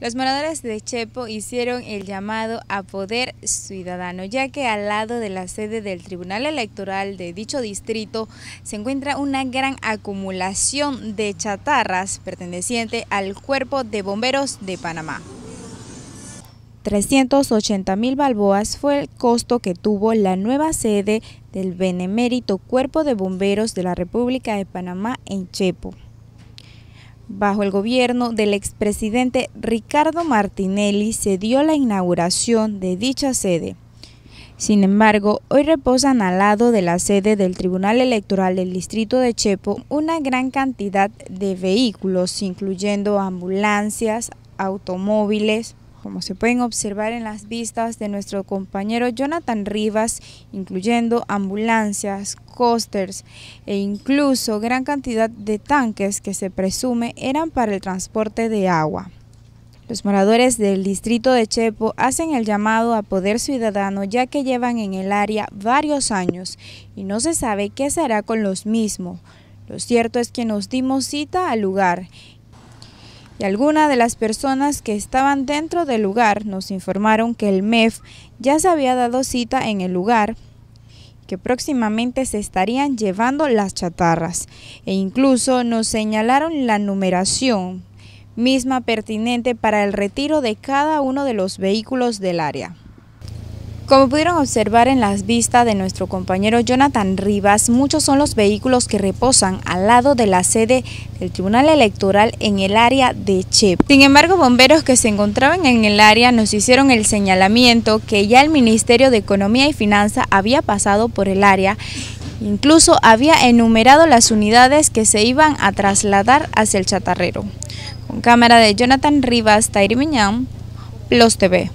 Los moradores de Chepo hicieron el llamado a poder ciudadano, ya que al lado de la sede del Tribunal Electoral de dicho distrito se encuentra una gran acumulación de chatarras perteneciente al Cuerpo de Bomberos de Panamá. 380 mil balboas fue el costo que tuvo la nueva sede del benemérito Cuerpo de Bomberos de la República de Panamá en Chepo. Bajo el gobierno del expresidente Ricardo Martinelli se dio la inauguración de dicha sede. Sin embargo, hoy reposan al lado de la sede del Tribunal Electoral del Distrito de Chepo una gran cantidad de vehículos, incluyendo ambulancias, automóviles, como se pueden observar en las vistas de nuestro compañero Jonathan Rivas, incluyendo ambulancias, coasters e incluso gran cantidad de tanques que se presume eran para el transporte de agua. Los moradores del distrito de Chepo hacen el llamado a Poder Ciudadano ya que llevan en el área varios años y no se sabe qué se hará con los mismos. Lo cierto es que nos dimos cita al lugar y algunas de las personas que estaban dentro del lugar nos informaron que el MEF ya se había dado cita en el lugar, que próximamente se estarían llevando las chatarras e incluso nos señalaron la numeración misma pertinente para el retiro de cada uno de los vehículos del área. Como pudieron observar en las vistas de nuestro compañero Jonathan Rivas, muchos son los vehículos que reposan al lado de la sede del Tribunal Electoral en el área de Chep. Sin embargo, bomberos que se encontraban en el área nos hicieron el señalamiento que ya el Ministerio de Economía y Finanza había pasado por el área Incluso había enumerado las unidades que se iban a trasladar hacia el chatarrero. Con cámara de Jonathan Rivas, Tairi Miñán, los TV.